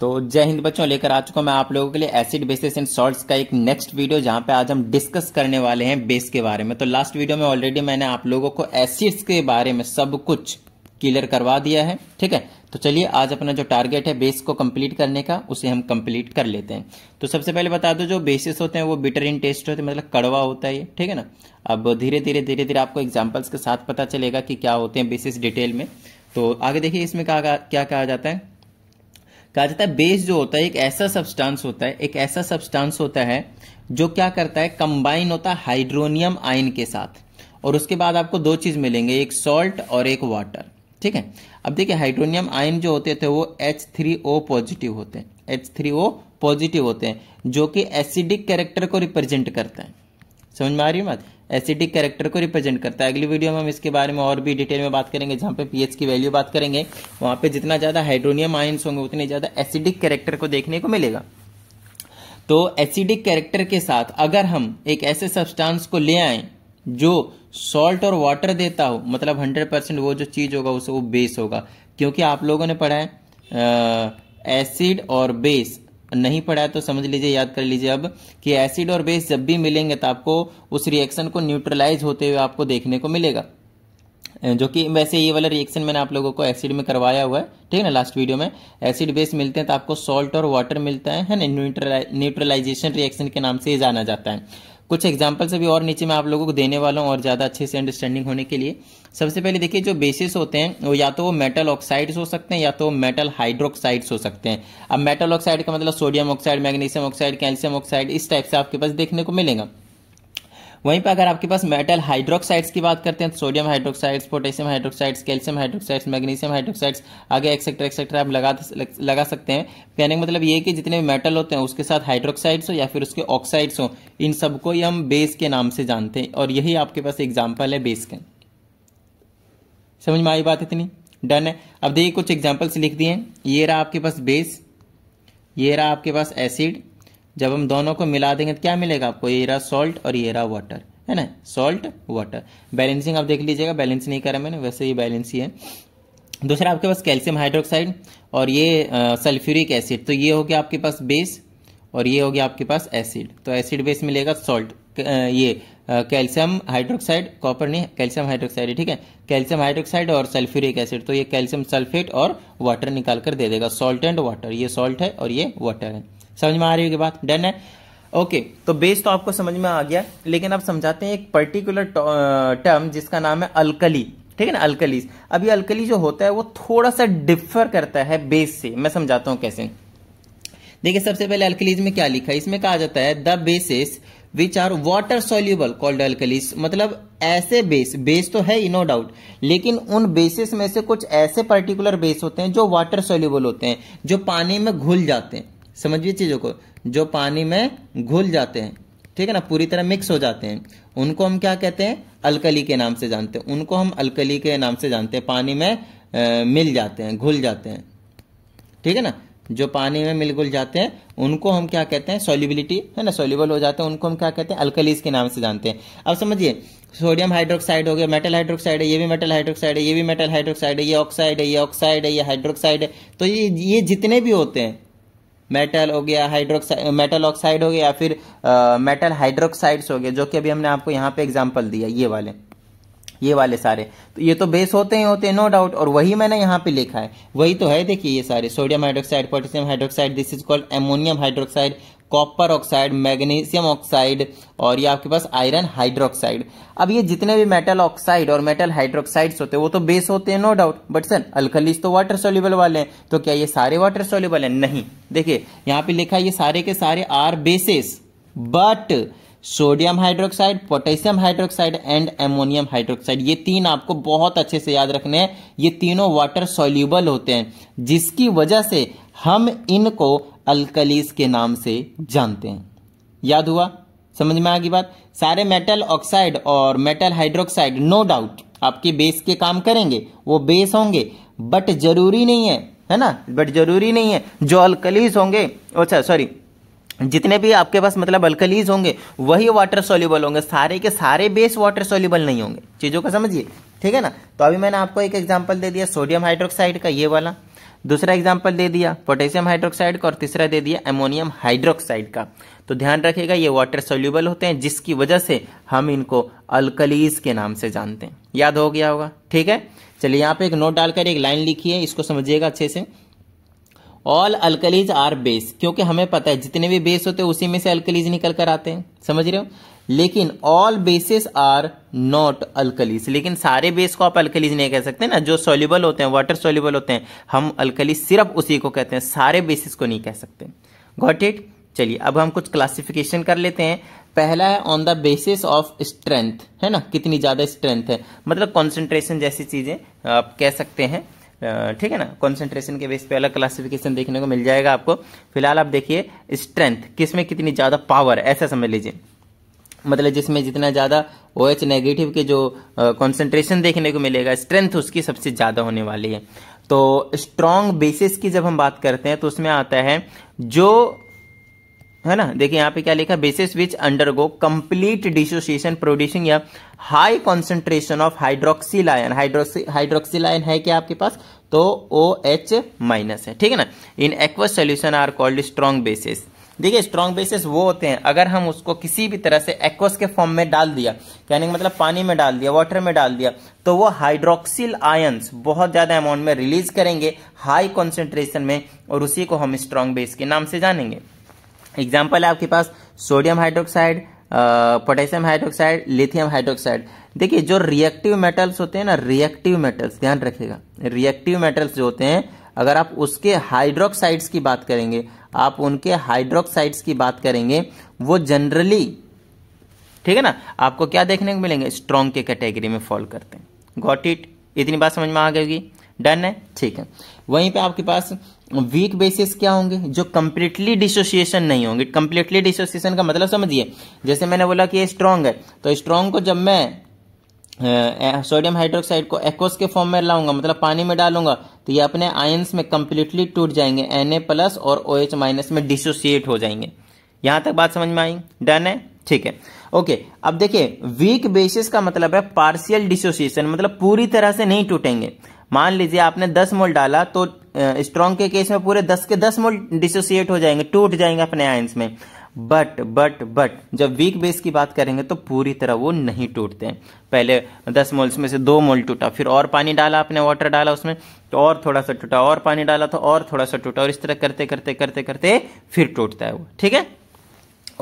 तो जय हिंद बच्चों लेकर आ चुका हूं मैं आप लोगों के लिए एसिड बेसिस एंड सॉल्ट्स का एक नेक्स्ट वीडियो जहां पे आज हम डिस्कस करने वाले हैं बेस के बारे में तो लास्ट वीडियो में ऑलरेडी मैंने आप लोगों को एसिड्स के बारे में सब कुछ क्लियर करवा दिया है ठीक है तो चलिए आज अपना जो टारगेट है बेस को कंप्लीट करने का उसे हम कंप्लीट कर लेते हैं तो सबसे पहले बता दो जो बेसिस होते हैं वो बिटर इन टेस्ट होते हैं मतलब कड़वा होता है ये ठीक है ना अब धीरे धीरे धीरे धीरे आपको एग्जाम्पल्स के साथ पता चलेगा कि क्या होते हैं बेसिस डिटेल में तो आगे देखिए इसमें क्या क्या कहा जाता है कहा जाता है बेस जो होता है एक ऐसा सब्सटेंस होता है एक ऐसा सब्सटेंस होता है जो क्या करता है कंबाइन होता है हाइड्रोनियम आयन के साथ और उसके बाद आपको दो चीज़ मिलेंगे एक सॉल्ट और एक वाटर ठीक है अब देखिए हाइड्रोनियम आयन जो होते थे वो एच थ्री ओ पॉजिटिव होते हैं एच थ्री ओ पॉजिटिव होते हैं जो कि एसिडिक कैरेक्टर को रिप्रेजेंट करता है समझ में आ रही है बात एसिडिक कैरेक्टर को रिप्रेजेंट करता है अगली वीडियो में हम इसके बारे में और भी डिटेल में बात करेंगे जहां पे पीएच की वैल्यू बात करेंगे वहां पे जितना ज़्यादा हाइड्रोनियम आयन्स होंगे उतने ज़्यादा एसिडिक कैरेक्टर को देखने को मिलेगा तो एसिडिक कैरेक्टर के साथ अगर हम एक ऐसे सब्सटांस को ले आए जो सॉल्ट और वाटर देता हो मतलब हंड्रेड परसेंट वो जो चीज़ होगा उसे वो बेस होगा क्योंकि आप लोगों ने पढ़ा है एसिड और बेस नहीं पढ़ा है तो समझ लीजिए याद कर लीजिए अब कि एसिड और बेस जब भी मिलेंगे तो आपको उस रिएक्शन को न्यूट्रलाइज होते हुए आपको देखने को मिलेगा जो कि वैसे ये वाला रिएक्शन मैंने आप लोगों को एसिड में करवाया हुआ है ठीक है ना लास्ट वीडियो में एसिड बेस मिलते हैं तो आपको सॉल्ट और वाटर मिलता है है ना न्यूट्रलाइजेशन रिएक्शन के नाम से जाना जाता है कुछ एग्जाम्पल से भी और नीचे मैं आप लोगों को देने वाला हूँ और ज़्यादा अच्छे से अंडरस्टैंडिंग होने के लिए सबसे पहले देखिए जो बेसिस होते हैं वो या तो वो मेटल ऑक्साइड्स हो सकते हैं या तो मेटल हाइड्रोक्साइड्स हो सकते हैं अब मेटल ऑक्साइड का मतलब sodium oxide magnesium oxide calcium oxide इस टाइप से आपके पास देखने को मिलेगा वहीं पर अगर आपके पास मेटल हाइड्रोक्साइड्स की बात करते हैं तो sodium hydroxides potassium hydroxides calcium hydroxides magnesium hydroxides आगे एक्सेट्रा एक्सेट्रा आप लगा लगा सकते हैं कहने का मतलब ये कि जितने भी मेटल होते हैं उसके साथ हाइड्रोक्साइड्स हो या फिर उसके ऑक्साइड्स हो इन सबको ही हम बेस के नाम से जानते हैं और यही आपके पास एग्जाम्पल है बेस के समझ में आई बात इतनी डन है अब देखिए कुछ एग्जाम्पल्स लिख दिए ये रहा आपके पास बेस ये रहा आपके पास एसिड जब हम दोनों को मिला देंगे तो क्या मिलेगा आपको ये रहा सॉल्ट और ये रहा वाटर है ना सॉल्ट वाटर बैलेंसिंग आप देख लीजिएगा बैलेंस नहीं करा मैंने वैसे ये बैलेंस ही है दूसरा आपके पास कैल्शियम हाइड्रोक्साइड और ये सल्फ्यूरिक एसिड तो ये हो गया आपके पास बेस और ये हो गया आपके पास एसिड तो एसिड बेस मिलेगा सॉल्ट ये कैल्शियम हाइड्रोक्साइड कॉपर नहीं कैल्शियम हाइड्रोक्साइड ठीक है कैल्शियम हाइड्रोक्साइड और सल्फ्यूरिक एसिड तो ये कैल्शियम सल्फेट और वाटर निकाल कर दे देगा सॉल्ट एंड वाटर ये सॉल्ट है और ये वाटर है समझ में आ रही होगी बात डन है ओके okay, तो बेस तो आपको समझ में आ गया लेकिन आप समझाते हैं एक पर्टिकुलर टर्म जिसका नाम है अलकली ठीक है ना अल्कलीज अभी अल्कली जो होता है वो थोड़ा सा डिफर करता है बेस से मैं समझाता हूं कैसे देखिए सबसे पहले अल्कलीज में क्या लिखा है इसमें कहा जाता है the bases which are water soluble called alkalis मतलब ऐसे बेस बेस तो है ही नो डाउट लेकिन उन बेसिस में से कुछ ऐसे पर्टिकुलर बेस होते हैं जो वाटर सोल्यूबल होते हैं जो पानी में घुल जाते हैं समझिए चीज़ों को जो पानी में घुल जाते हैं ठीक है ना पूरी तरह मिक्स हो जाते हैं उनको हम क्या कहते हैं अलकली के नाम से जानते हैं उनको हम अलकली के नाम से जानते हैं पानी में आ, मिल जाते हैं घुल जाते हैं ठीक है ना जो पानी में मिल घुल जाते हैं उनको हम क्या कहते हैं सोलिबिलिटी है ना सोल्यूबल हो जाते हैं उनको हम क्या कहते हैं अलकलीज के नाम से जानते हैं अब समझिए सोडियम हाइड्रोक्साइड हो गया मेटल हाइड्रोक्साइड है ये भी मेटल हाइड्रोक्साइड है ये भी मेटल हाइड्रोक्साइड है ये ऑक्साइड है ये ऑक्साइड है ये हाइड्रोक्साइड है तो ये ये जितने भी होते हैं मेटल हो गया हाइड्रोक्साइड मेटल ऑक्साइड हो गया या फिर मेटल हाइड्रोक्साइड्स हो गए जो कि अभी हमने आपको यहाँ पे एग्जाम्पल दिया ये वाले ये वाले सारे तो ये तो बेस होते ही होते हैं नो डाउट और वही मैंने यहाँ पे लिखा है वही तो है देखिए ये सारे sodium hydroxide potassium hydroxide this is called ammonium hydroxide copper oxide magnesium oxide और ये आपके पास आयरन हाइड्रोक्साइड अब ये जितने भी मेटल ऑक्साइड और मेटल हाइड्रोक्साइड्स होते हैं वो तो बेस होते हैं no doubt but sir alkalis तो वाटर सोल्यूबल वाले हैं तो क्या ये सारे वाटर सोल्यूबल हैं नहीं देखिए यहाँ पे लिखा ये सारे के सारे are bases but sodium hydroxide potassium hydroxide and ammonium hydroxide ये तीन आपको बहुत अच्छे से याद रखने हैं ये तीनों वाटर सोल्यूबल होते हैं जिसकी वजह से हम इनको अल्कलीस के नाम से जानते हैं याद हुआ समझ में आ गई बात सारे मेटल ऑक्साइड और मेटल हाइड्रोक्साइड नो डाउट आपके बेस के काम करेंगे वो बेस होंगे बट जरूरी नहीं है है ना बट जरूरी नहीं है जो अलकलीस होंगे अच्छा सॉरी जितने भी आपके पास मतलब अल्कलीज होंगे वही वाटर सोल्यूबल होंगे सारे के सारे बेस वाटर सोल्यूबल नहीं होंगे चीज़ों का समझिए ठीक है ना तो अभी मैंने आपको एक एग्जाम्पल दे दिया सोडियम हाइड्रोक्साइड का ये वाला दूसरा एग्जाम्पल दे दिया पोटेशियम हाइड्रोक्साइड का और तीसरा दे दिया एमोनियम हाइड्रोक्साइड का तो ध्यान रखिएगा ये वाटर सोल्यूबल होते हैं जिसकी वजह से हम इनको अल्कलीज के नाम से जानते हैं याद हो गया होगा ठीक है चलिए यहाँ पे एक नोट डालकर एक लाइन लिखी है इसको समझिएगा अच्छे से ऑल अल्कलीज आर बेस क्योंकि हमें पता है जितने भी बेस होते हैं उसी में से अल्कलीज निकल कर आते हैं समझ रहे हो लेकिन all bases are not alkalis लेकिन सारे बेस को आप अल्कलीज नहीं कह सकते ना जो सोल्यूबल होते हैं वाटर सोल्यूबल होते हैं हम अल्कलीज सिर्फ उसी को कहते हैं सारे बेसिस को नहीं कह सकते गॉट इट चलिए अब हम कुछ क्लासिफिकेशन कर लेते हैं पहला है on the basis of strength है ना कितनी ज़्यादा स्ट्रेंथ है मतलब कॉन्सेंट्रेशन जैसी चीज़ें आप कह सकते हैं ठीक है ना कॉन्सेंट्रेशन के बेस पे अलग क्लासिफिकेशन देखने को मिल जाएगा आपको फिलहाल आप देखिए स्ट्रेंथ किसमें कितनी ज़्यादा पावर ऐसा समझ लीजिए मतलब जिसमें जितना ज़्यादा ओ OH नेगेटिव के जो कॉन्सेंट्रेशन देखने को मिलेगा स्ट्रेंथ उसकी सबसे ज़्यादा होने वाली है तो स्ट्रॉन्ग बेसिस की जब हम बात करते हैं तो उसमें आता है जो है ना देखिए यहाँ पे क्या लिखा bases which undergo complete dissociation producing या high concentration of hydroxyl ion hydroxyl ion है क्या आपके पास तो ओ एच माइनस है ठीक है ना in aqueous solution are called strong bases देखिए स्ट्रॉन्ग बेसिस वो होते हैं अगर हम उसको किसी भी तरह से एक्वस के फॉर्म में डाल दिया यानी मतलब पानी में डाल दिया वाटर में डाल दिया तो वो हाइड्रोक्सिल आयंस बहुत ज़्यादा अमाउंट में रिलीज करेंगे हाई कॉन्सेंट्रेशन में और उसी को हम स्ट्रॉन्ग बेस के नाम से जानेंगे एग्जाम्पल है आपके पास sodium hydroxide potassium hydroxide lithium hydroxide देखिए जो रिएक्टिव मेटल्स होते हैं ना रिएक्टिव मेटल्स ध्यान रखिएगा रिएक्टिव मेटल्स जो होते हैं अगर आप उसके हाइड्रोक्साइड्स की बात करेंगे आप उनके हाइड्रोक्साइड्स की बात करेंगे वो जनरली ठीक है ना आपको क्या देखने को मिलेंगे स्ट्रॉन्ग के कैटेगरी में फॉल करते हैं गॉट इट इतनी बात समझ में आ गई होगी डन है ठीक है वहीं पे आपके पास वीक बेसिस क्या होंगे जो कंप्लीटली डिसोसिएशन नहीं होंगे कंप्लीटली डिसोसिएशन का मतलब समझिए जैसे मैंने बोला कि ये स्ट्रांग है तो स्ट्रांग को जब मैं सोडियम हाइड्रोक्साइड को एक्वस के फॉर्म में लाऊंगा मतलब पानी में डालूंगा तो ये अपने आयंस में कंप्लीटली टूट जाएंगे एन प्लस और ओ एच माइनस में डिसोसिएट हो जाएंगे यहां तक बात समझ में आई डन है ठीक है ओके अब देखिए वीक बेसिस का मतलब है पार्शियल डिसोसिएशन मतलब पूरी तरह से नहीं टूटेंगे मान लीजिए आपने 10 मोल डाला तो स्ट्रॉन्ग के केस में पूरे 10 के 10 मोल डिसोसिएट हो जाएंगे टूट जाएंगे अपने आयंस में बट बट बट जब वीक बेस की बात करेंगे तो पूरी तरह वो नहीं टूटते हैं पहले दस मोल्स में से दो मोल टूटा फिर और पानी डाला आपने वाटर डाला उसमें तो और थोड़ा सा टूटा और पानी डाला तो और थोड़ा सा टूटा और इस तरह करते करते करते करते फिर टूटता है वो ठीक है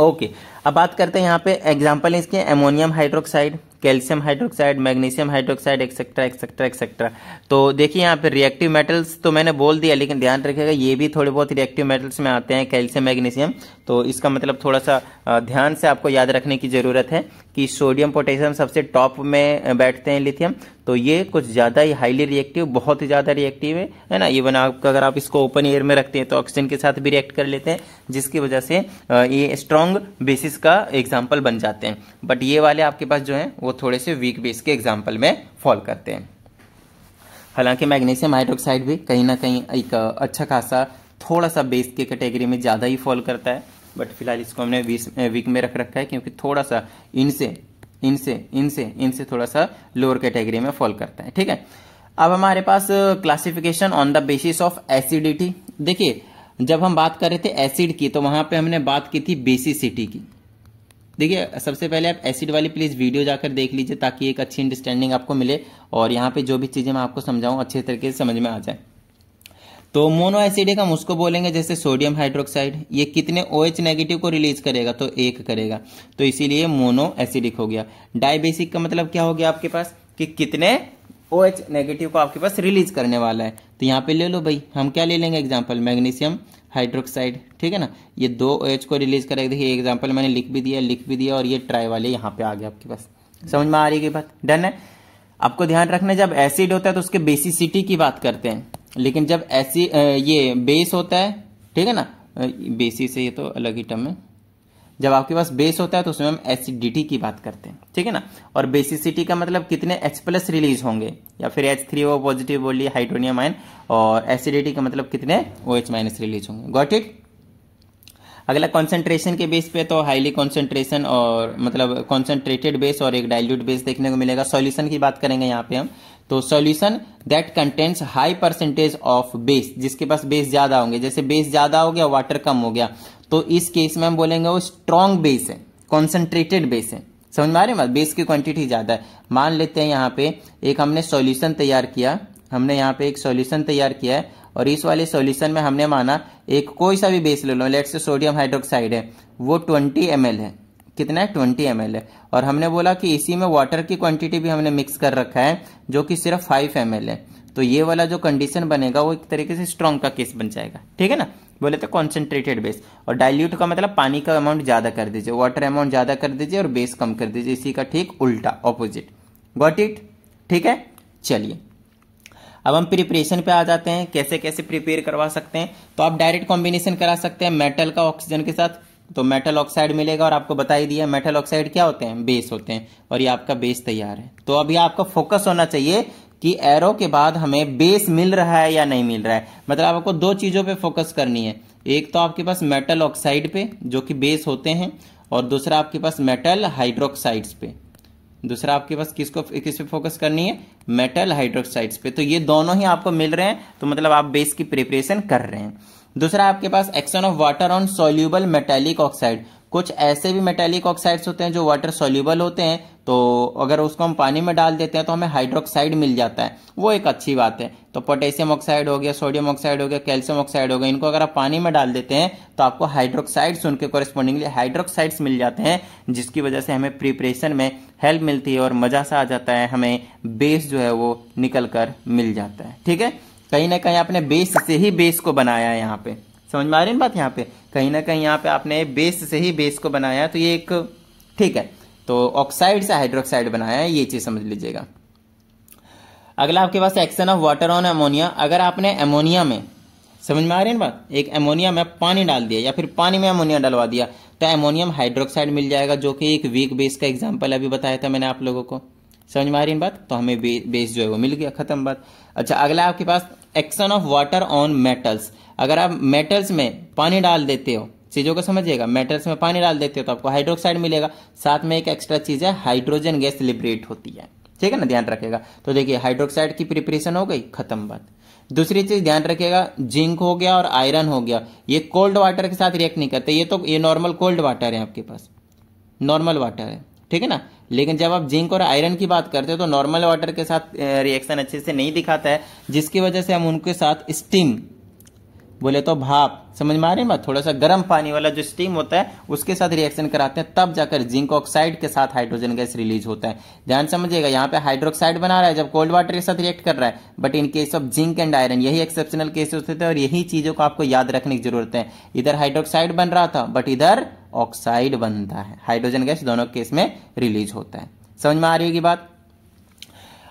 ओके अब बात करते हैं यहाँ पे एग्जाम्पल इसके ammonium hydroxide calcium hydroxide magnesium hydroxide etcetera etcetera etcetera तो देखिए यहाँ पे रिएक्टिव मेटल्स तो मैंने बोल दिया लेकिन ध्यान रखिएगा ये भी थोड़े बहुत रिएक्टिव मेटल्स में आते हैं कैल्शियम मैग्नीशियम तो इसका मतलब थोड़ा सा ध्यान से आपको याद रखने की ज़रूरत है कि सोडियम पोटेशियम सबसे टॉप में बैठते हैं लिथियम तो ये कुछ ज़्यादा ही हाईली रिएक्टिव बहुत ही ज़्यादा रिएक्टिव है है ना इवन आप अगर आप इसको ओपन एयर में रखते हैं तो ऑक्सीजन के साथ भी रिएक्ट कर लेते हैं जिसकी वजह से ये स्ट्रॉन्ग बेसिस का एग्जाम्पल बन जाते हैं बट ये वाले आपके पास जो है वो थोड़े से वीक बेस के एग्जाम्पल में फॉल करते हैं हालांकि मैग्नीशियम हाइड्रोक्साइड भी कहीं ना कहीं एक अच्छा खासा थोड़ा सा बेस के कैटेगरी में ज़्यादा ही फॉल करता है बट फिलहाल इसको हमने वीक में रख रखा है क्योंकि थोड़ा सा इनसे इनसे इनसे इनसे थोड़ा सा लोअर कैटेगरी में फॉल करता है ठीक है अब हमारे पास classification on the basis of acidity देखिए जब हम बात कर रहे थे एसिड की तो वहां पे हमने बात की थी बेसिसिटी की देखिए सबसे पहले आप एसिड वाली प्लीज वीडियो जाकर देख लीजिए ताकि एक अच्छी अंडरस्टैंडिंग आपको मिले और यहाँ पे जो भी चीजें मैं आपको समझाऊं अच्छे तरीके से समझ में आ जाए तो मोनो एसिडिक हम उसको बोलेंगे जैसे सोडियम हाइड्रोक्साइड ये कितने ओ OH नेगेटिव को रिलीज करेगा तो एक करेगा तो इसीलिए मोनो एसिडिक हो गया डायबेसिक का मतलब क्या हो गया आपके पास कि कितने ओ OH नेगेटिव को आपके पास रिलीज करने वाला है तो यहाँ पे ले लो भाई हम क्या ले लेंगे एग्जाम्पल मैग्नीशियम हाइड्रोक्साइड ठीक है ना ये दो ओ OH को रिलीज करेगा देखिए एग्जाम्पल मैंने लिख भी दिया लिख भी दिया और ये ट्राई वाले यहाँ पे आ गया आपके पास समझ में आ रही है बात डन है आपको ध्यान रखना जब एसिड होता है तो उसके बेसिसिटी की बात करते हैं लेकिन जब ऐसी ये बेस होता है ठीक है ना बेसी से ये तो अलग ही टर्म है जब आपके पास बेस होता है तो उसमें हम एसिडिटी की बात करते हैं ठीक है ना और बेसिसिटी का मतलब कितने एच प्लस रिलीज होंगे या फिर एच थ्री ओ पॉजिटिव बोलिए हाइड्रोनियम आयन और एसिडिटी का मतलब कितने ओ एच माइनस रिलीज होंगे गॉट इट अगला कॉन्सेंट्रेशन के बेस पे तो हाईली कॉन्सेंट्रेशन और मतलब कॉन्सेंट्रेटेड बेस और एक डाइल्यूट बेस देखने को मिलेगा सॉल्यूशन की बात करेंगे यहाँ पे हम तो solution that contents high percentage of base जिसके पास बेस ज्यादा होंगे जैसे बेस ज्यादा हो गया वाटर कम हो गया तो इस केस में हम बोलेंगे वो स्ट्रॉन्ग बेस है कॉन्सेंट्रेटेड बेस है समझ में आ रहे हैं बेस की क्वांटिटी ज्यादा है मान लेते हैं यहाँ पे एक हमने सॉल्यूशन तैयार किया हमने यहाँ पे एक सॉल्यूशन तैयार किया है और इस वाले सॉल्यूशन में हमने माना एक कोई सा भी बेस ले लो लेट से सोडियम हाइड्रोक्साइड है वो 20 एम है कितना है ट्वेंटी एम है और हमने बोला कि इसी में वाटर की क्वांटिटी भी हमने मिक्स कर रखा है जो कि सिर्फ फाइव एम है तो ये वाला जो कंडीशन बनेगा वो एक तरीके से स्ट्रॉन्ग का केस बन जाएगा ठीक है ना बोले तो कॉन्सेंट्रेटेड बेस और डाइल्यूट का मतलब पानी का अमाउंट ज़्यादा कर दीजिए वाटर अमाउंट ज़्यादा कर दीजिए और बेस कम कर दीजिए इसी का ठीक उल्टा ऑपोजिट गॉट इट ठीक है चलिए अब हम प्रिपरेशन पे आ जाते हैं कैसे कैसे प्रिपेयर करवा सकते हैं तो आप डायरेक्ट कॉम्बिनेशन करा सकते हैं मेटल का ऑक्सीजन के साथ तो मेटल ऑक्साइड मिलेगा और आपको बता ही दिया मेटल ऑक्साइड क्या होते हैं बेस होते हैं और ये आपका बेस तैयार है तो अभी आपका फोकस होना चाहिए कि एरो के बाद हमें बेस मिल रहा है या नहीं मिल रहा है मतलब आपको दो चीज़ों पे फोकस करनी है एक तो आपके पास मेटल ऑक्साइड पे जो कि बेस होते हैं और दूसरा आपके पास मेटल हाइड्रोक्साइड्स पे दूसरा आपके पास किसको किस पे फोकस करनी है मेटल हाइड्रोक्साइड्स पे तो ये दोनों ही आपको मिल रहे हैं तो मतलब आप बेस की प्रिपरेशन कर रहे हैं दूसरा आपके पास action of water on soluble metallic oxide कुछ ऐसे भी मेटेलिक ऑक्साइड्स होते हैं जो वाटर सोल्यूबल होते हैं तो अगर उसको हम पानी में डाल देते हैं तो हमें हाइड्रोक्साइड मिल जाता है वो एक अच्छी बात है तो पोटेशियम ऑक्साइड हो गया सोडियम ऑक्साइड हो गया कैल्शियम ऑक्साइड हो गया इनको अगर आप पानी में डाल देते हैं तो आपको हाइड्रोक्साइड्स उनके कॉरेस्पॉन्डिंगली हाइड्रोक्साइड्स मिल जाते हैं जिसकी वजह से हमें प्रिपरेशन में हेल्प मिलती है और मज़ा सा आ जाता है हमें बेस जो है वो निकल कर मिल जाता है ठीक है कहीं ना कहीं आपने बेस से ही बेस को बनाया है यहाँ पे समझ में आ रही है बात यहाँ पे कहीं ना कहीं यहाँ पे आपने बेस से ही बेस को बनाया तो ये एक ठीक है तो ऑक्साइड से हाइड्रोक्साइड बनाया है ये चीज़ समझ लीजिएगा अगला आपके पास action of water on ammonia अगर आपने एमोनिया में समझ में आ रही है बात एक एमोनिया में पानी डाल दिया या फिर पानी में एमोनिया डलवा दिया तो एमोनियम हाइड्रोक्साइड मिल जाएगा जो कि एक वीक बेस का एग्जाम्पल अभी बताया था मैंने आप लोगों को समझ में आ रही बात तो हमें बे, बेस जो है वो मिल गया खत्म बात अच्छा अगला आपके पास action of water on metals अगर आप मेटल्स में पानी डाल देते हो चीज़ों को समझिएगा मेटल्स में पानी डाल देते हो तो आपको हाइड्रोक्साइड मिलेगा साथ में एक एक्स्ट्रा चीज़ है हाइड्रोजन गैस लिबरेट होती है ठीक है ना ध्यान रखेगा तो देखिए हाइड्रोक्साइड की प्रिपरेशन हो गई खत्म बात दूसरी चीज ध्यान रखिएगा जिंक हो गया और आयरन हो गया ये कोल्ड वाटर के साथ रिएक्ट नहीं करते ये तो ये नॉर्मल कोल्ड वाटर है आपके पास नॉर्मल वाटर है ठीक है ना लेकिन जब आप जिंक और आयरन की बात करते हो तो नॉर्मल वाटर के साथ रिएक्शन अच्छे से नहीं दिखाता है जिसकी वजह से हम उनके साथ स्टिंग बोले तो भाप समझ में आ रही है थोड़ा सा गर्म पानी वाला जो स्टीम होता है उसके साथ रिएक्शन कराते हैं तब जाकर जिंक ऑक्साइड के साथ हाइड्रोजन गैस रिलीज होता है ध्यान समझिएगा यहाँ पे हाइड्रोक्साइड बना रहा है जब कोल्ड वाटर के साथ रिएक्ट कर रहा है but in case of zinc and iron यही एक्सेप्शनल केस होते थे और यही चीजों को आपको याद रखने की जरूरत है इधर हाइड्रोक्साइड बन रहा था बट इधर ऑक्साइड बनता है हाइड्रोजन गैस दोनों केस में रिलीज होता है समझ में आ रही होगी बात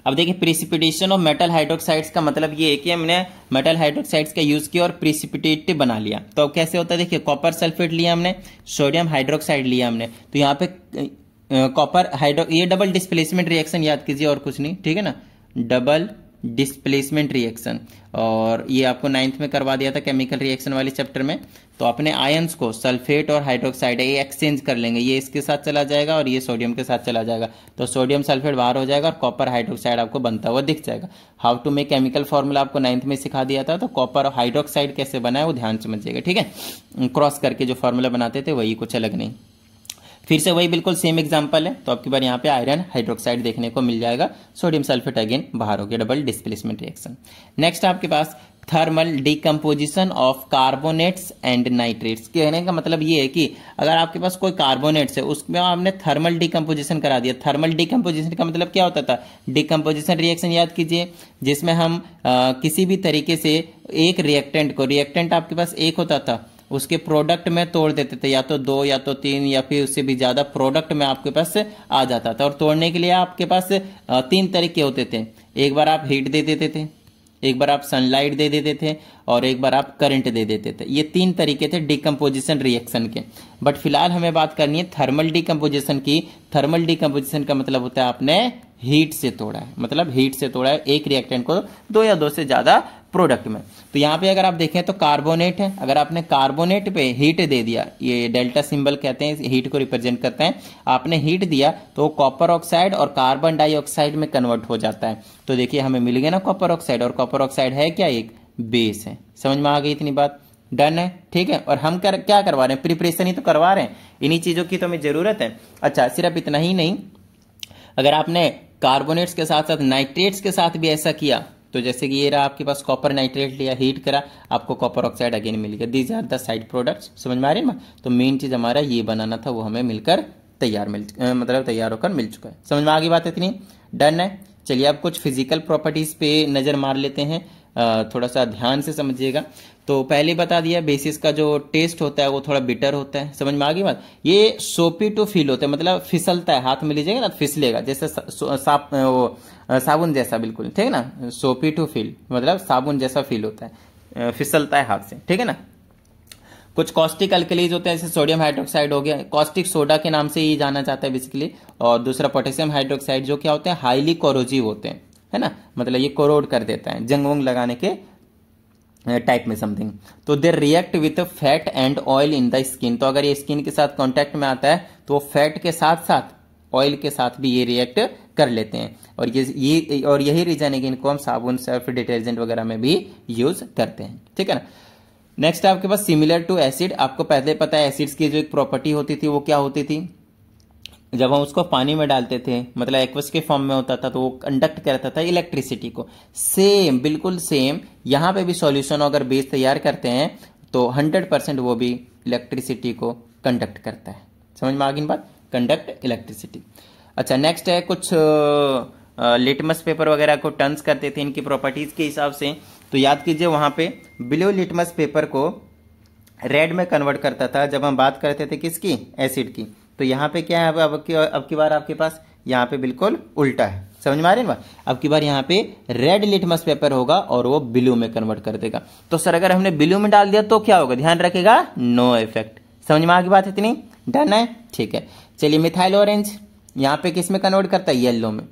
अब देखिए प्रिसिपिटेशन ऑफ मेटल हाइड्रोक्साइड्स का मतलब ये है कि हमने मेटल हाइड्रोक्साइड्स का यूज किया और प्रिसिपिटेट बना लिया तो कैसे होता है देखिए कॉपर सल्फेट लिया हमने सोडियम हाइड्रोक्साइड लिया हमने तो यहाँ पे कॉपर हाइड्रो ये डबल डिस्प्लेसमेंट रिएक्शन याद कीजिए और कुछ नहीं ठीक है ना डबल डिस्प्लेसमेंट रिएक्शन और ये आपको नाइन्थ में करवा दिया था केमिकल रिएक्शन वाले चैप्टर में तो अपने आयंस को सल्फेट और हाइड्रोक्साइड ये एक्सचेंज कर लेंगे ये इसके साथ चला जाएगा और ये सोडियम के साथ चला जाएगा तो सोडियम सल्फेट बाहर हो जाएगा और कॉपर हाइड्रोक्साइड आपको बनता हुआ दिख जाएगा how to make chemical formula आपको नाइन्थ में सिखा दिया था तो कॉपर और हाइड्रोक्साइड कैसे बनाए वो ध्यान समझिएगा ठीक है क्रॉस करके जो फॉर्मूला बनाते थे वही कुछ अलग नहीं फिर से वही बिल्कुल सेम एग्जाम्पल है तो आपकी बार यहाँ पे आयरन हाइड्रोक्साइड देखने को मिल जाएगा सोडियम सल्फेट अगेन बाहर हो गया डबल डिस्प्लेसमेंट रिएक्शन नेक्स्ट आपके पास thermal decomposition of carbonates and nitrates कहने का मतलब ये है कि अगर आपके पास कोई कार्बोनेट्स है उसमें आपने थर्मल डिकम्पोजिशन करा दिया थर्मल डिकम्पोजिशन का मतलब क्या होता था डिकम्पोजिशन रिएक्शन याद कीजिए जिसमें हम आ, किसी भी तरीके से एक रिएक्टेंट को रिएक्टेंट आपके पास एक होता था उसके प्रोडक्ट में तोड़ देते थे या तो दो या तो तीन या फिर उससे भी ज़्यादा प्रोडक्ट में आपके पास आ जाता था और तोड़ने के लिए आपके पास तीन तरीके होते थे एक बार आप हीट दे देते थे एक बार आप सनलाइट दे देते थे और एक बार आप करंट दे देते थे ये तीन तरीके थे डिकम्पोजिशन रिएक्शन के बट फिलहाल हमें बात करनी है थर्मल डिकम्पोजिशन की थर्मल डिकम्पोजिशन का मतलब होता है आपने हीट से तोड़ा है मतलब हीट से तोड़ा है एक रिएक्टेंट को दो या दो से ज़्यादा प्रोडक्ट में तो यहाँ पे अगर आप देखें तो कार्बोनेट है अगर आपने कार्बोनेट पे हीट दे दिया ये डेल्टा सिंबल कहते हैं हीट को रिप्रेजेंट करते हैं आपने हीट दिया तो कॉपर ऑक्साइड और कार्बन डाइऑक्साइड में कन्वर्ट हो जाता है तो देखिए हमें मिल गया ना कॉपर ऑक्साइड और कॉपर ऑक्साइड है क्या एक बेस है समझ में आ गई इतनी बात डन है ठीक है और हम कर क्या करवा रहे हैं प्रिपरेशन ही तो करवा रहे हैं इन्हीं चीज़ों की तो हमें ज़रूरत है अच्छा सिर्फ इतना ही नहीं अगर आपने कार्बोनेट्स के साथ साथ नाइट्रेट्स के साथ भी ऐसा किया तो जैसे कि ये रहा आपके पास कॉपर नाइट्रेट लिया हीट करा आपको कॉपर ऑक्साइड अगेन मिल गया these are the side products समझ में आ रही है ना तो मेन चीज़ हमारा ये बनाना था वो हमें मिलकर तैयार मिल मतलब तैयार होकर मिल चुका है समझ में आगे बात इतनी डन है चलिए अब कुछ फिजिकल प्रॉपर्टीज पे नज़र मार लेते हैं थोड़ा सा ध्यान से समझिएगा तो पहले बता दिया बेसिस का जो टेस्ट होता है वो थोड़ा बिटर होता है समझ में आ गई बात ये सोपी टू फील होता है मतलब फिसलता है हाथ में लीजिएगा ना तो फिसलेगा जैसे साफ वो साबुन जैसा बिल्कुल ठीक है ना सोपी टू फील मतलब साबुन जैसा फील होता है फिसलता है हाथ से ठीक है ना कुछ कॉस्टिक अल्कलीज होते हैं जैसे सोडियम हाइड्रोक्साइड हो गया कॉस्टिक सोडा के नाम से ही जाना जाता है बेसिकली और दूसरा पोटेशियम हाइड्रोक्साइड जो क्या होते हैं हाईली कोरोजिव होते हैं है ना मतलब ये कोरोड कर देता है जंग वंग लगाने के टाइप में समथिंग तो they react with fat and oil in the skin तो अगर ये स्किन के साथ कॉन्टेक्ट में आता है तो वो फैट के साथ साथ ऑयल के साथ भी ये रिएक्ट कर लेते हैं और ये ये और यही रीजन है कि इनको हम साबुन सर्फ डिटर्जेंट वगैरह में भी यूज करते हैं ठीक है ना नेक्स्ट आपके पास सिमिलर टू एसिड आपको पहले पता है एसिड्स की जो एक प्रॉपर्टी होती थी वो क्या होती थी जब हम उसको पानी में डालते थे मतलब एक्वस के फॉर्म में होता था तो वो कंडक्ट करता था इलेक्ट्रिसिटी को सेम बिल्कुल सेम यहाँ पे भी सॉल्यूशन अगर बेस तैयार करते हैं तो 100 परसेंट वो भी इलेक्ट्रिसिटी को कंडक्ट करता है समझ में आगे बात कंडक्ट इलेक्ट्रिसिटी अच्छा नेक्स्ट है कुछ लिटमस पेपर वगैरह को टर्न्स करते थे इनकी प्रॉपर्टीज़ के हिसाब से तो याद कीजिए वहाँ पर ब्लू लिटमस पेपर को रेड में कन्वर्ट करता था जब हम बात करते थे किसकी एसिड की तो यहाँ पे क्या है अब अब की अब की बार आपके पास यहाँ पे बिल्कुल उल्टा है समझ में आ रही है ना अब की बार यहाँ पे रेड लिटमस पेपर होगा और वो ब्लू में कन्वर्ट कर देगा तो सर अगर हमने ब्लू में डाल दिया तो क्या होगा ध्यान रखेगा नो इफेक्ट समझ में आगे बात इतनी डन है ठीक है चलिए मिथाइल ऑरेंज यहाँ पे किस में कन्वर्ट करता है येल्लो में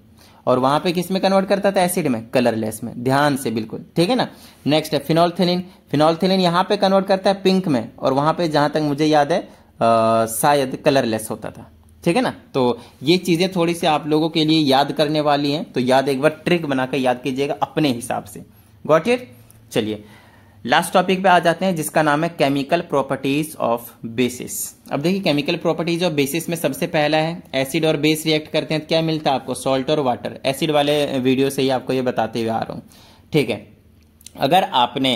और वहां पे किस में कन्वर्ट करता था एसिड में कलरलेस में ध्यान से बिल्कुल ठीक है ना नेक्स्ट है फिनोल्थिनिन फिनोल्थिनिन यहाँ पे कन्वर्ट करता है पिंक में और वहां पे जहां तक मुझे याद है शायद कलरलेस होता था ठीक है ना तो ये चीज़ें थोड़ी सी आप लोगों के लिए याद करने वाली हैं तो याद एक बार ट्रिक बनाकर याद कीजिएगा अपने हिसाब से गॉट इट चलिए लास्ट टॉपिक पे आ जाते हैं जिसका नाम है केमिकल प्रॉपर्टीज ऑफ बेसिस अब देखिए केमिकल प्रॉपर्टीज ऑफ बेसिस में सबसे पहला है एसिड और बेस रिएक्ट करते हैं तो क्या मिलता है आपको सॉल्ट और वाटर एसिड वाले वीडियो से ही आपको ये बताते हुए आ रहा हूं ठीक है अगर आपने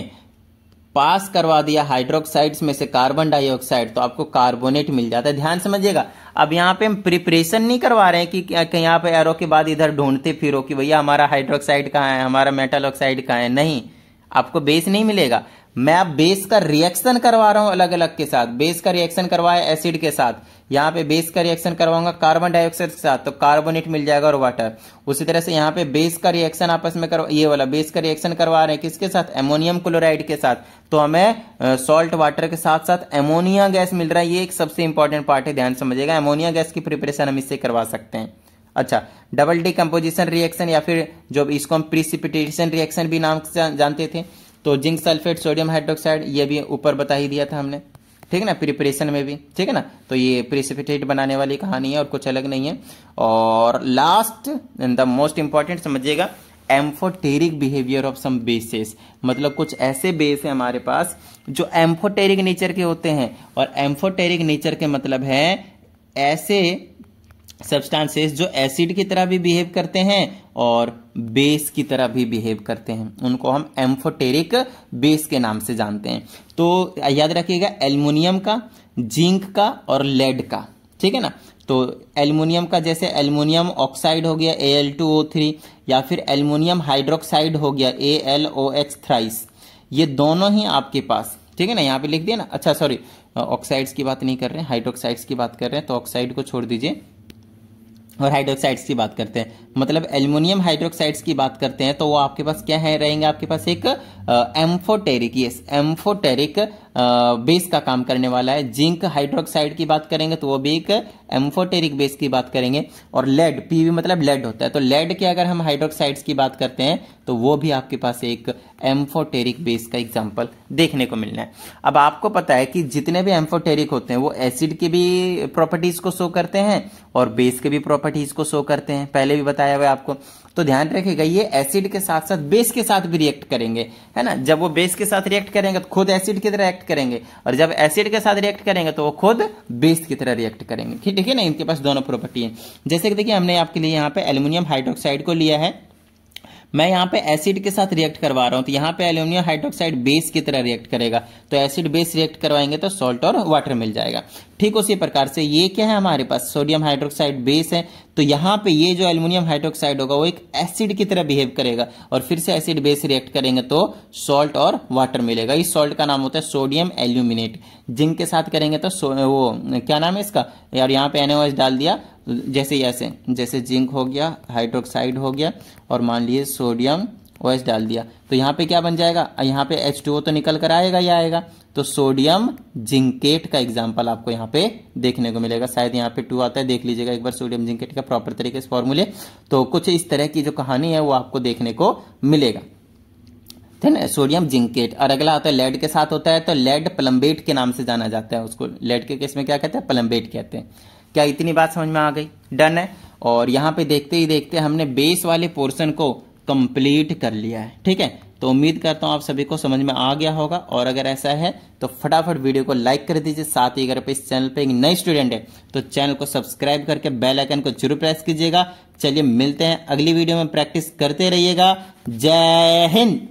पास करवा दिया हाइड्रोक्साइड्स में से कार्बन डाइऑक्साइड तो आपको कार्बोनेट मिल जाता है ध्यान समझिएगा अब यहाँ पे हम प्रिपरेशन नहीं करवा रहे हैं कि कहीं यहाँ पे एरो के बाद इधर ढूंढते फिरो कि भैया हमारा हाइड्रोक्साइड कहाँ है हमारा मेटल ऑक्साइड कहाँ है नहीं आपको बेस नहीं मिलेगा मैं आप बेस का रिएक्शन करवा रहा हूं अलग अलग के साथ बेस का रिएक्शन करवाया एसिड के साथ यहाँ पे बेस का रिएक्शन करवाऊंगा कार्बन डाइऑक्साइड के साथ तो कार्बोनेट मिल जाएगा और वाटर उसी तरह से यहाँ पे बेस का रिएक्शन आपस में करवा ये वाला बेस का रिएक्शन करवा रहे हैं किसके साथ एमोनियम क्लोराइड के साथ तो हमें सॉल्ट वाटर के साथ साथ एमोनिया गैस मिल रहा है ये एक सबसे इंपॉर्टेंट पार्ट है ध्यान समझिएगा एमोनिया गैस की प्रिपरेशन हम इससे करवा सकते हैं अच्छा डबल कंपोजिशन रिएक्शन या फिर जो इसको हम प्रिसिपिटेशन रिएक्शन भी नाम से जानते थे तो जिंक सल्फेट सोडियम हाइड्रोक्साइड ये भी ऊपर बता ही दिया था हमने ठीक है ना प्रिपरेशन में भी ठीक है ना तो ये प्रिसिपिटेट बनाने वाली कहानी है और कुछ अलग नहीं है और लास्ट द मोस्ट इंपॉर्टेंट समझिएगा amphoteric behaviour of some bases मतलब कुछ ऐसे बेस हैं हमारे पास जो एम्फोटेरिक नेचर के होते हैं और एम्फोटेरिक नेचर के मतलब है ऐसे सब्सटेंसेस जो एसिड की तरह भी बिहेव करते हैं और बेस की तरह भी बिहेव करते हैं उनको हम एम्फोटेरिक बेस के नाम से जानते हैं तो याद रखिएगा एल्युमिनियम का जिंक का और लेड का ठीक है ना तो एल्युमिनियम का जैसे एल्युमिनियम ऑक्साइड हो गया A L two O three या फिर एल्युमिनियम हाइड्रोक्साइड हो गया ए एल ओ थ्राइस ये दोनों ही आपके पास ठीक है ना यहाँ पे लिख दिया ना अच्छा सॉरी ऑक्साइड्स की बात नहीं कर रहे हैं हाइड्रोक्साइड्स की बात कर रहे हैं तो ऑक्साइड को छोड़ दीजिए और हाइड्रोक्साइड्स की बात करते हैं मतलब एल्युमिनियम हाइड्रोक्साइड्स की बात करते हैं तो वो आपके पास क्या है रहेंगे आपके पास एक एम्फोटेरिक यस एम्फोटेरिक बेस का काम करने वाला है जिंक हाइड्रोक्साइड की बात करेंगे तो वो भी एक एम्फोटेरिक बेस की बात करेंगे और लेड पीवी मतलब लेड होता है तो लेड के अगर हम हाइड्रोक्साइड्स की बात करते हैं तो वो भी आपके पास एक एम्फोटेरिक बेस का एग्जाम्पल देखने को मिलना है अब आपको पता है कि जितने भी एम्फोटेरिक होते हैं वो एसिड की भी प्रॉपर्टीज को शो करते हैं और बेस के भी प्रॉपर्टीज को शो करते हैं पहले भी बताया हुआ है आपको तो ध्यान रखेगा ये एसिड के साथ साथ बेस के साथ भी रिएक्ट करेंगे है ना जब वो बेस के साथ रिएक्ट करेंगे तो खुद एसिड की तरह रिएक्ट करेंगे और जब एसिड के साथ रिएक्ट करेंगे तो वो खुद बेस की तरह रिएक्ट करेंगे ठीक है ना इनके पास दोनों प्रॉपर्टी है जैसे कि देखिए हमने आपके लिए यहाँ पे एल्यूमिनियम हाइड्रोक्साइड को लिया है मैं यहाँ पे एसिड के साथ रिएक्ट करवा रहा हूँ तो यहाँ पे एल्यूमिनियम हाइड्रोक्साइड बेस की तरह रिएक्ट करेगा तो एसिड बेस रिएक्ट करवाएंगे तो सॉल्ट और वाटर मिल जाएगा ठीक उसी प्रकार से ये क्या है हमारे पास सोडियम हाइड्रोक्साइड बेस है तो यहाँ पे ये जो एल्यूमिनियम हाइड्रोक्साइड होगा वो एक एसिड की तरह बिहेव करेगा और फिर से एसिड बेस रिएक्ट करेंगे तो सॉल्ट और वाटर मिलेगा इस सॉल्ट का नाम होता है सोडियम एल्यूमिनेट जिंक के साथ करेंगे तो वो क्या नाम है इसका यार यहाँ पे एनओएस डाल दिया जैसे ऐसे जैसे जिंक हो गया हाइड्रोक्साइड हो गया और मान लीजिए सोडियम ओ एच डाल दिया तो यहाँ पे क्या बन जाएगा यहाँ पे एच टू ओ तो निकल कर आएगा या आएगा तो सोडियम जिंकेट का एग्जाम्पल आपको यहाँ पे देखने को मिलेगा शायद यहाँ पे टू आता है देख लीजिएगा एक बार सोडियम जिंकेट का प्रॉपर तरीके से फॉर्मूले तो कुछ इस तरह की जो कहानी है वो आपको देखने को मिलेगा सोडियम जिंकेट और अगला आता है लेड के साथ होता है तो लेड प्लम्बेट के नाम से जाना जाता है उसको लेड के केस में क्या कहते हैं प्लम्बेट कहते हैं क्या इतनी बात समझ में आ गई डन है और यहाँ पे देखते ही देखते हमने बेस वाले पोर्शन को कंप्लीट कर लिया है ठीक है तो उम्मीद करता हूं आप सभी को समझ में आ गया होगा और अगर ऐसा है तो फटाफट वीडियो को लाइक कर दीजिए साथ ही अगर इस चैनल पे एक नए स्टूडेंट है तो चैनल को सब्सक्राइब करके बेल आइकन को जरूर प्रेस कीजिएगा चलिए मिलते हैं अगली वीडियो में प्रैक्टिस करते रहिएगा जय हिंद